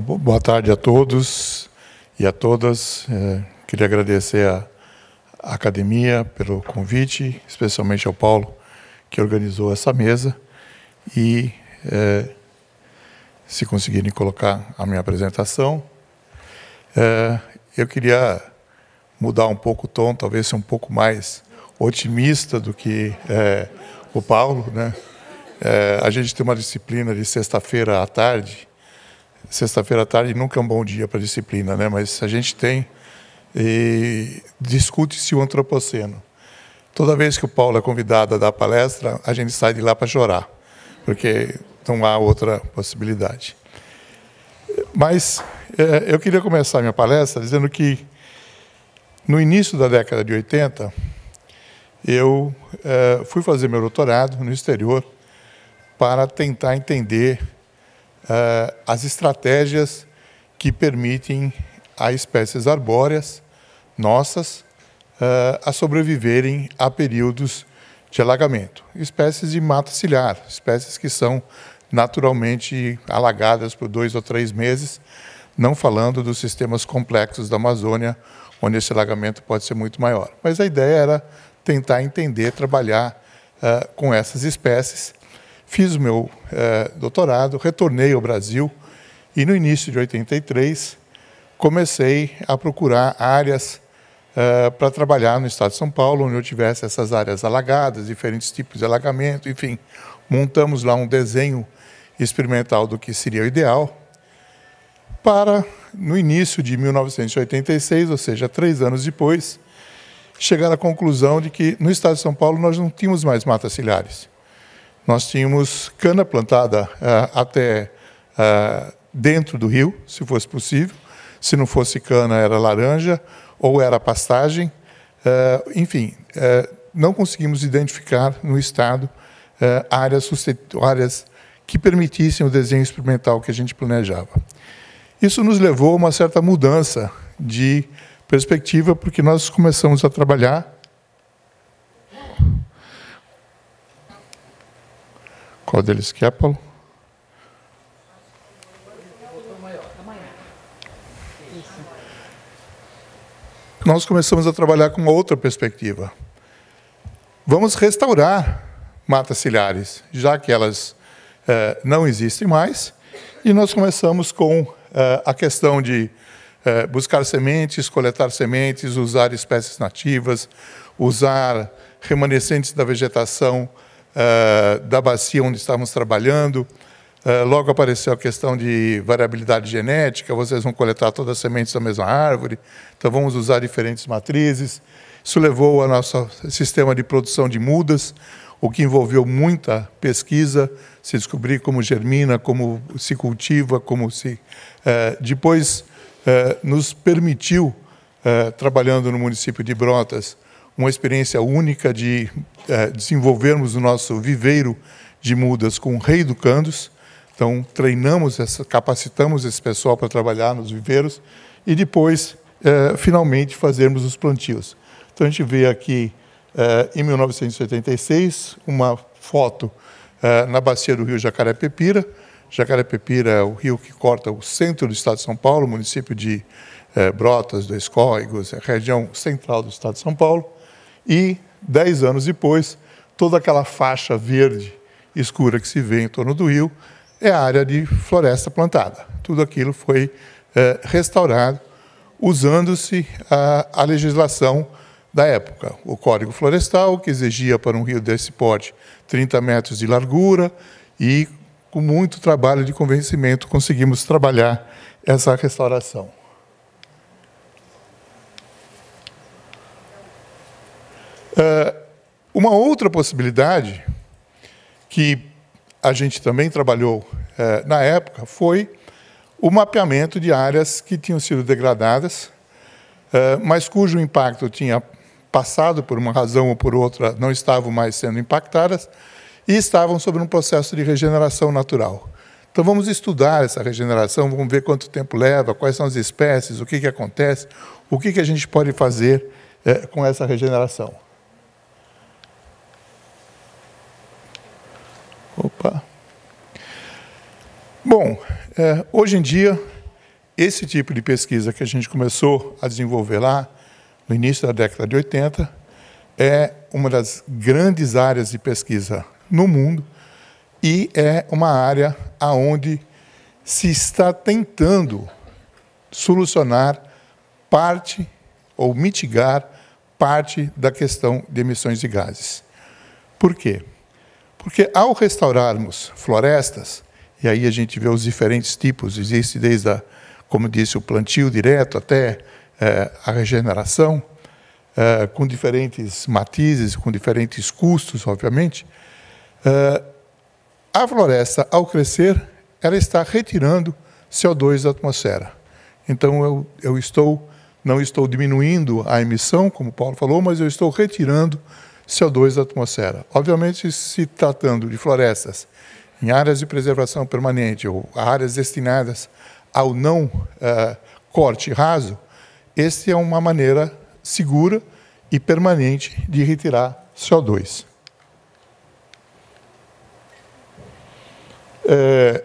Boa tarde a todos e a todas. É, queria agradecer a academia pelo convite, especialmente ao Paulo, que organizou essa mesa. E é, se conseguirem colocar a minha apresentação, é, eu queria mudar um pouco o tom, talvez ser um pouco mais otimista do que é, o Paulo. Né? É, a gente tem uma disciplina de sexta-feira à tarde sexta-feira à tarde nunca é um bom dia para a disciplina, né? mas a gente tem e discute-se o antropoceno. Toda vez que o Paulo é convidado a dar palestra, a gente sai de lá para chorar, porque não há outra possibilidade. Mas é, eu queria começar minha palestra dizendo que, no início da década de 80, eu é, fui fazer meu doutorado no exterior para tentar entender uh, as estratégias que permitem a espécies arbóreas nossas uh, a sobreviverem a períodos de alagamento. Espécies de mata ciliar, espécies que são naturalmente alagadas por dois ou três meses, não falando dos sistemas complexos da Amazônia, onde esse alagamento pode ser muito maior. Mas a ideia era tentar entender, trabalhar uh, com essas espécies Fiz meu é, doutorado, retornei ao Brasil e no início de 83 comecei a procurar áreas é, para trabalhar no estado de São Paulo, onde eu tivesse essas áreas alagadas, diferentes tipos de alagamento, enfim. Montamos lá um desenho experimental do que seria o ideal para, no início de 1986, ou seja, três anos depois, chegar à conclusão de que no estado de São Paulo nós não tínhamos mais matas ciliares nós tínhamos cana plantada uh, até uh, dentro do rio, se fosse possível. Se não fosse cana, era laranja ou era pastagem. Uh, enfim, não conseguimos identificar no Estado áreas, áreas que permitissem o desenho experimental que a gente planejava. Isso nos levou a uma certa mudança de perspectiva, porque nós começamos a trabalhar Qual deles que é, Paulo? Nós começamos a trabalhar com outra perspectiva. Vamos restaurar matas ciliares, já que elas eh, não existem mais. E nós começamos com eh, a questão de eh, buscar sementes, coletar sementes, usar espécies nativas, usar remanescentes da vegetação eh, da bacia onde estávamos trabalhando. Uh, logo apareceu a questão de variabilidade genética, vocês vão coletar todas as sementes da mesma árvore, então vamos usar diferentes matrizes. Isso levou ao nosso sistema de produção de mudas, o que envolveu muita pesquisa, se descobrir como germina, como se cultiva, como se. Uh, depois uh, nos permitiu, trabalhando no município de Brotas, uma experiência única de é, desenvolvermos o nosso viveiro de mudas com o rei do Candos. Então, treinamos, essa, capacitamos esse pessoal para trabalhar nos viveiros e depois, é, finalmente, fazermos os plantios. Então, a gente vê aqui, é, em 1986, uma foto é, na bacia do rio Jacaré-Pepira. Jacaré-Pepira é o rio que corta o centro do estado de São Paulo, município de é, Brotas, Dois Córregos, é, região central do estado de São Paulo. E, dez anos depois, toda aquela faixa verde escura que se vê em torno do rio é a área de floresta plantada. Tudo aquilo foi é, restaurado usando-se a, a legislação da época, o Código Florestal, que exigia para um rio desse porte 30 metros de largura e com muito trabalho de convencimento conseguimos trabalhar essa restauração. Uh, uma outra possibilidade que a gente também trabalhou uh, na época foi o mapeamento de áreas que tinham sido degradadas, uh, mas cujo impacto tinha passado por uma razão ou por outra, não estavam mais sendo impactadas e estavam sobre um processo de regeneração natural. Então vamos estudar essa regeneração, vamos ver quanto tempo leva, quais são as espécies, o que, que acontece, o que, que a gente pode fazer eh, com essa regeneração. Bom, é, hoje em dia, esse tipo de pesquisa que a gente começou a desenvolver lá, no início da década de 80, é uma das grandes áreas de pesquisa no mundo e é uma área aonde se está tentando solucionar parte ou mitigar parte da questão de emissões de gases. Por quê? Porque ao restaurarmos florestas, e aí a gente vê os diferentes tipos. Existe desde, a, como disse, o plantio direto até é, a regeneração, é, com diferentes matizes, com diferentes custos, obviamente. É, a floresta, ao crescer, ela está retirando CO2 da atmosfera. Então eu, eu estou não estou diminuindo a emissão, como Paulo falou, mas eu estou retirando CO2 da atmosfera. Obviamente, se tratando de florestas em áreas de preservação permanente ou áreas destinadas ao não uh, corte raso, esta é uma maneira segura e permanente de retirar CO2. É, eh,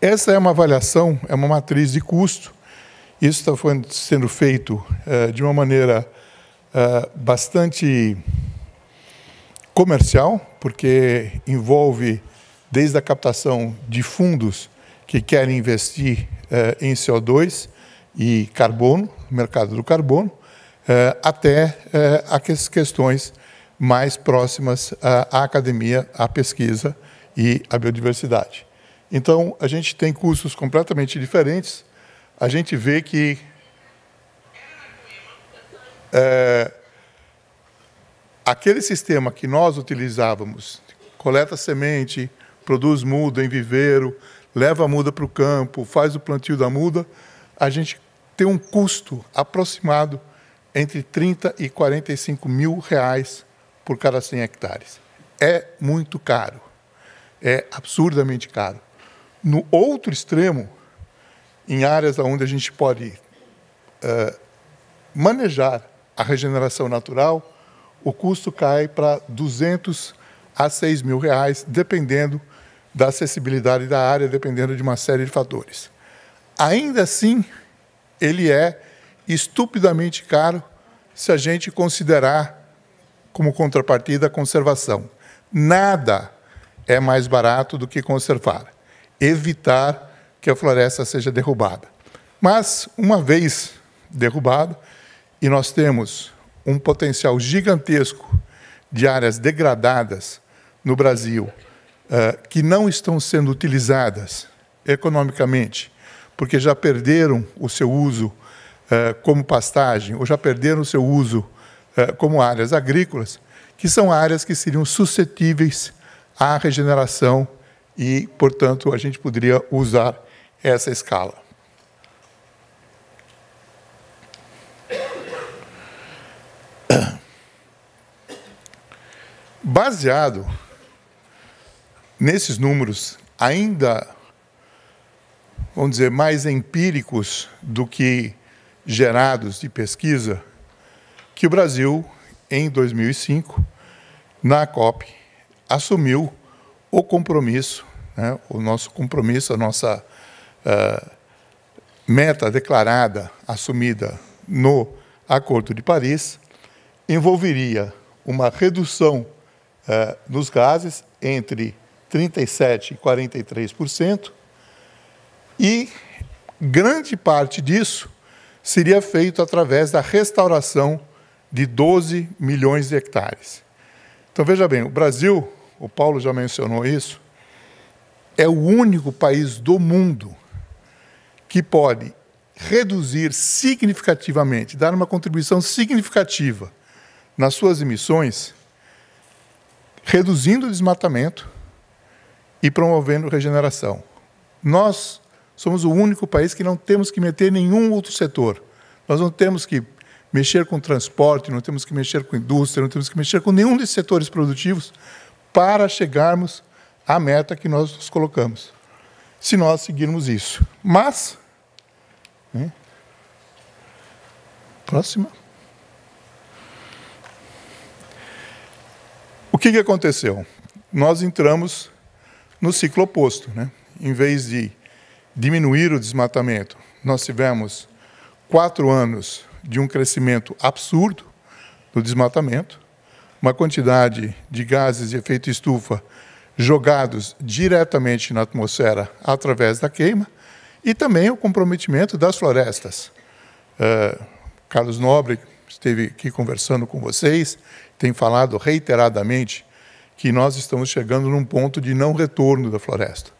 essa é uma avaliação, é uma matriz de custo. Isso está sendo feito eh, de uma maneira bastante comercial, porque envolve desde a captação de fundos que querem investir eh, em CO2 e carbono, mercado do carbono, eh, até eh, aquelas questões mais próximas eh, à academia, à pesquisa e à biodiversidade. Então, a gente tem cursos completamente diferentes. A gente vê que eh, aquele sistema que nós utilizávamos, coleta semente, produz muda em viveiro, leva a muda para o campo, faz o plantio da muda, a gente tem um custo aproximado entre 30 e 45 mil reais por cada 100 hectares. É muito caro, é absurdamente caro. No outro extremo, em áreas onde a gente pode uh, manejar a regeneração natural, o custo cai para 200 a 6 mil reais, dependendo da acessibilidade da área, dependendo de uma série de fatores. Ainda assim, ele é estupidamente caro se a gente considerar como contrapartida a conservação. Nada é mais barato do que conservar, evitar que a floresta seja derrubada. Mas, uma vez derrubada, e nós temos um potencial gigantesco de áreas degradadas no Brasil eh, que não estão sendo utilizadas economicamente, porque já perderam o seu uso eh, como pastagem ou já perderam o seu uso eh, como áreas agrícolas, que são áreas que seriam suscetíveis à regeneração e, portanto, a gente poderia usar essa escala. Baseado nesses números, ainda, vamos dizer, mais empíricos do que gerados de pesquisa, que o Brasil, em 2005, na COP, assumiu o compromisso, né, o nosso compromisso, a nossa uh, meta declarada, assumida no Acordo de Paris, envolveria uma redução eh, nos gases entre 37% e 43%, e grande parte disso seria feito através da restauração de 12 milhões de hectares. Então veja bem, o Brasil, o Paulo já mencionou isso, é o único país do mundo que pode reduzir significativamente, dar uma contribuição significativa nas suas emissões reduzindo o desmatamento e promovendo regeneração. Nós somos o único país que não temos que meter nenhum outro setor. Nós não temos que mexer com transporte, não temos que mexer com indústria, não temos que mexer com nenhum dos setores produtivos para chegarmos à meta que nós nos colocamos, se nós seguirmos isso. Mas, né? próxima. O que, que aconteceu? Nós entramos no ciclo oposto. Né? Em vez de diminuir o desmatamento, nós tivemos quatro anos de um crescimento absurdo do desmatamento, uma quantidade de gases de efeito estufa jogados diretamente na atmosfera através da queima, e também o comprometimento das florestas. Eh, Carlos Nobre esteve aqui conversando com vocês, tem falado reiteradamente que nós estamos chegando num ponto de não retorno da floresta.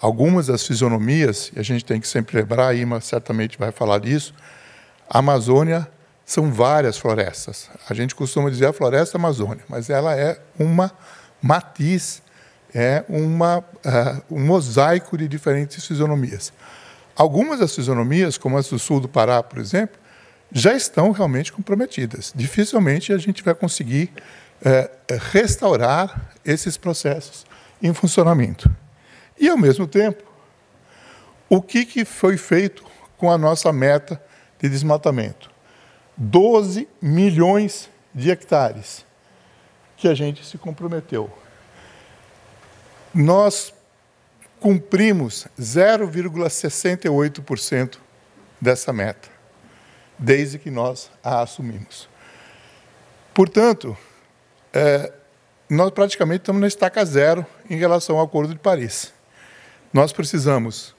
Algumas das fisionomias, e a gente tem que sempre lembrar, Ima certamente vai falar disso, a Amazônia são várias florestas. A gente costuma dizer a floresta Amazônia, mas ela é uma matiz, é uma, uh, um mosaico de diferentes fisionomias. Algumas das fisionomias, como as do sul do Pará, por exemplo, já estão realmente comprometidas. Dificilmente a gente vai conseguir é, restaurar esses processos em funcionamento. E, ao mesmo tempo, o que, que foi feito com a nossa meta de desmatamento? 12 milhões de hectares que a gente se comprometeu. Nós cumprimos 0,68% dessa meta desde que nós a assumimos. Portanto, é, nós praticamente estamos na estaca zero em relação ao Acordo de Paris. Nós precisamos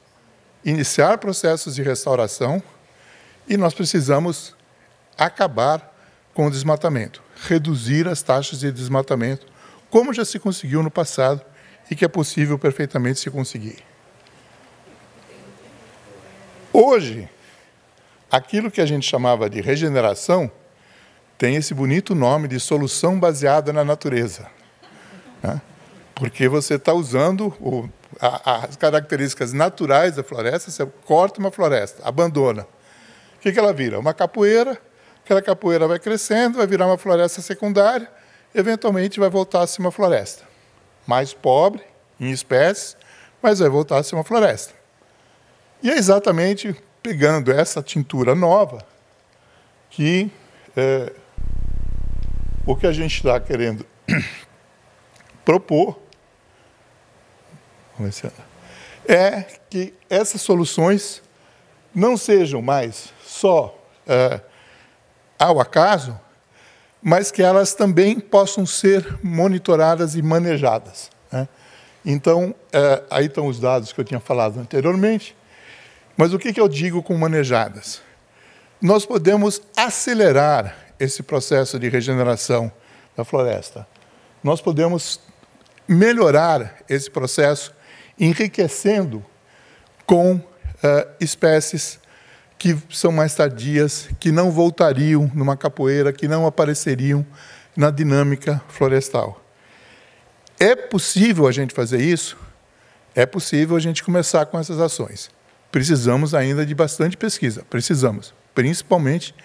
iniciar processos de restauração e nós precisamos acabar com o desmatamento, reduzir as taxas de desmatamento, como já se conseguiu no passado e que é possível perfeitamente se conseguir. Hoje, Aquilo que a gente chamava de regeneração tem esse bonito nome de solução baseada na natureza. Né? Porque você está usando o, a, as características naturais da floresta, você corta uma floresta, abandona. O que, que ela vira? Uma capoeira, aquela capoeira vai crescendo, vai virar uma floresta secundária, eventualmente vai voltar a ser uma floresta. Mais pobre em espécies, mas vai voltar a ser uma floresta. E é exatamente pegando essa tintura nova, que é, o que a gente está querendo propor é que essas soluções não sejam mais só é, ao acaso, mas que elas também possam ser monitoradas e manejadas. Né? Então, é, aí estão os dados que eu tinha falado anteriormente. Mas o que, eu digo com manejadas? Nós podemos acelerar esse processo de regeneração da floresta. Nós podemos melhorar esse processo enriquecendo com uh, espécies que são mais tardias, que não voltariam numa capoeira, que não apareceriam na dinâmica florestal. É possível a gente fazer isso? É possível a gente começar com essas ações precisamos ainda de bastante pesquisa, precisamos, principalmente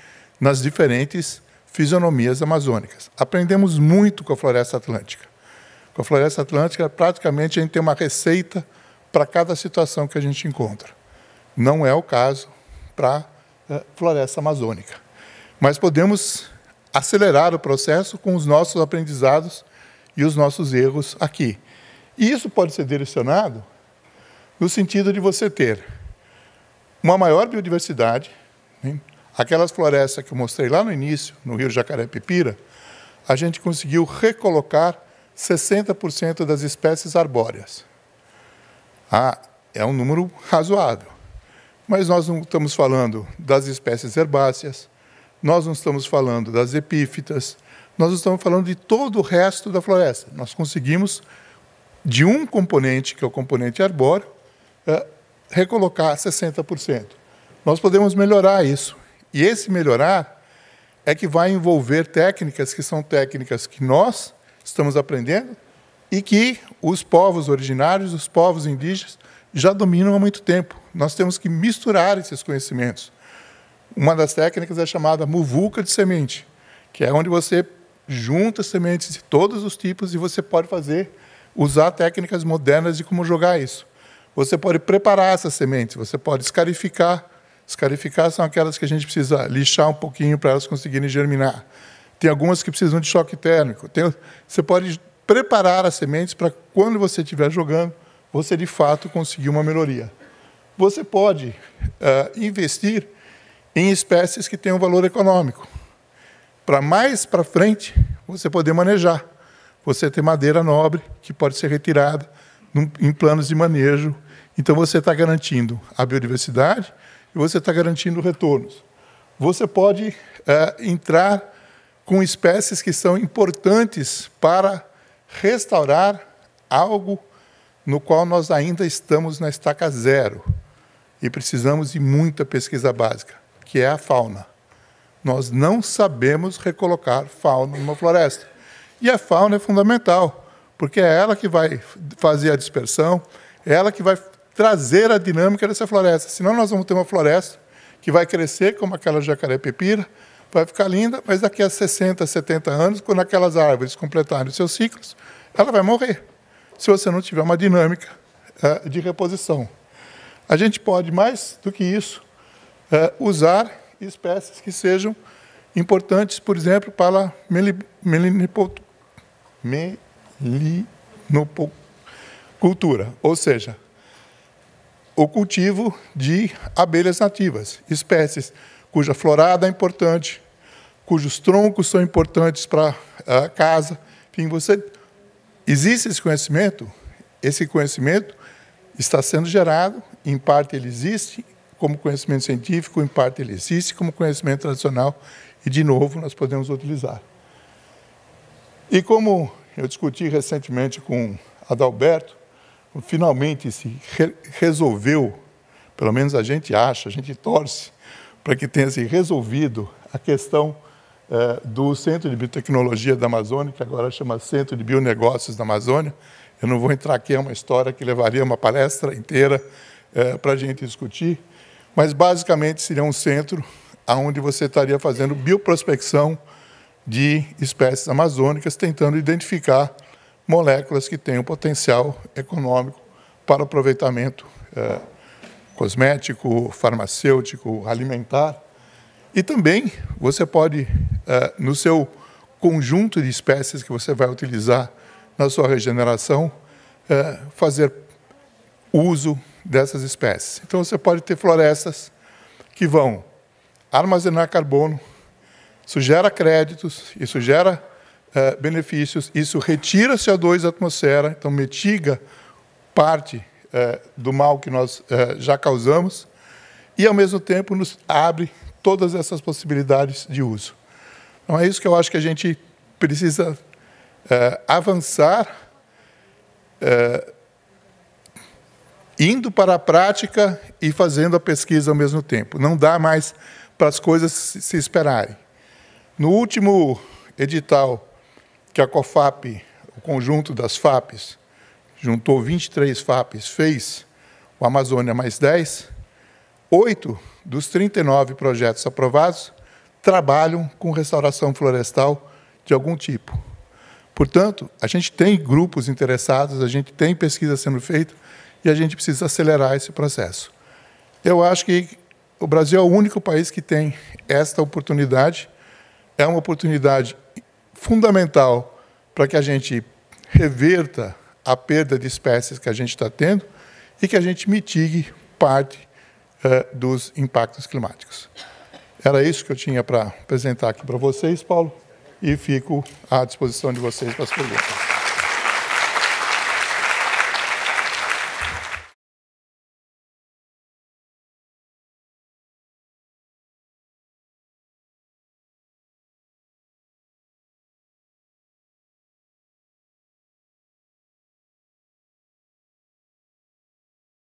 nas diferentes fisionomias amazônicas. Aprendemos muito com a floresta atlântica. Com a floresta atlântica, praticamente a gente tem uma receita para cada situação que a gente encontra. Não é o caso para a eh, floresta amazônica. Mas podemos acelerar o processo com os nossos aprendizados e os nossos erros aqui. E isso pode ser direcionado no sentido de você ter uma maior biodiversidade. Aquelas florestas que eu mostrei lá no início, no rio Jacaré-Pipira, a gente conseguiu recolocar 60% das espécies arbóreas. Ah, é um número razoável. Mas nós não estamos falando das espécies herbáceas, nós não estamos falando das epífitas, nós estamos falando de todo o resto da floresta. Nós conseguimos, de um componente, que é o componente arbóreo, eh, recolocar 60%. Nós podemos melhorar isso. E esse melhorar é que vai envolver técnicas que são técnicas que nós estamos aprendendo e que os povos originários, os povos indígenas, já dominam há muito tempo. Nós temos que misturar esses conhecimentos. Uma das técnicas é chamada muvuca de semente, que é onde você junta sementes de todos os tipos e você pode fazer usar técnicas modernas de como jogar isso. Você pode preparar essas sementes, você pode escarificar. Escarificar são aquelas que a gente precisa lixar um pouquinho para elas conseguirem germinar. Tem algumas que precisam de choque térmico. Tem, você pode preparar as sementes para quando você estiver jogando, você de fato conseguir uma melhoria. Você pode uh, investir em espécies que têm um valor econômico. Para mais para frente, você poder manejar. Você tem madeira nobre que pode ser retirada em planos de manejo então você está garantindo a biodiversidade e você está garantindo retornos. Você pode é, entrar com espécies que são importantes para restaurar algo no qual nós ainda estamos na estaca zero e precisamos de muita pesquisa básica, que é a fauna. Nós não sabemos recolocar fauna numa floresta. E a fauna é fundamental, porque é ela que vai fazer a dispersão, é ela que vai trazer a dinâmica dessa floresta. Senão nós vamos ter uma floresta que vai crescer como aquela jacaré-pepira, vai ficar linda, mas daqui a 60, 70 anos, quando aquelas árvores completarem os seus ciclos, ela vai morrer, se você não tiver uma dinâmica é, de reposição. A gente pode, mais do que isso, é, usar espécies que sejam importantes, por exemplo, para melinipocultura, ou seja, o cultivo de abelhas nativas, espécies cuja florada é importante, cujos troncos são importantes para a casa. Enfim, você existe esse conhecimento, esse conhecimento está sendo gerado, em parte ele existe como conhecimento científico, em parte ele existe como conhecimento tradicional e de novo nós podemos utilizar. E como eu discuti recentemente com Adalberto, finalmente se re resolveu, pelo menos a gente acha, a gente torce, para que tenha se resolvido a questão eh, do Centro de Biotecnologia da Amazônia, que agora chama Centro de Bionegócios da Amazônia. Eu não vou entrar aqui, é uma história que levaria uma palestra inteira eh, para a gente discutir, mas basicamente seria um centro onde você estaria fazendo bioprospecção de espécies amazônicas, tentando identificar moléculas que têm um potencial econômico para aproveitamento é, cosmético, farmacêutico, alimentar. E também você pode, é, no seu conjunto de espécies que você vai utilizar na sua regeneração, é, fazer uso dessas espécies. Então você pode ter florestas que vão armazenar carbono, isso gera créditos, isso gera eh, benefícios. Isso retira CO2 da atmosfera, então mitiga parte eh, do mal que nós eh, já causamos e, ao mesmo tempo, nos abre todas essas possibilidades de uso. Então, é isso que eu acho que a gente precisa avançar indo para a prática e fazendo a pesquisa ao mesmo tempo. Não dá mais para as coisas se esperarem. No último edital que a COFAP, o conjunto das FAPs, juntou 23 FAPs, fez o Amazônia mais 10, oito dos 39 projetos aprovados trabalham com restauração florestal de algum tipo. Portanto, a gente tem grupos interessados, a gente tem pesquisa sendo feita e a gente precisa acelerar esse processo. Eu acho que o Brasil é o único país que tem esta oportunidade. É uma oportunidade fundamental para que a gente reverta a perda de espécies que a gente está tendo e que a gente mitigue parte uh, dos impactos climáticos. Era isso que eu tinha para apresentar aqui para vocês, Paulo, e fico à disposição de vocês para as perguntas.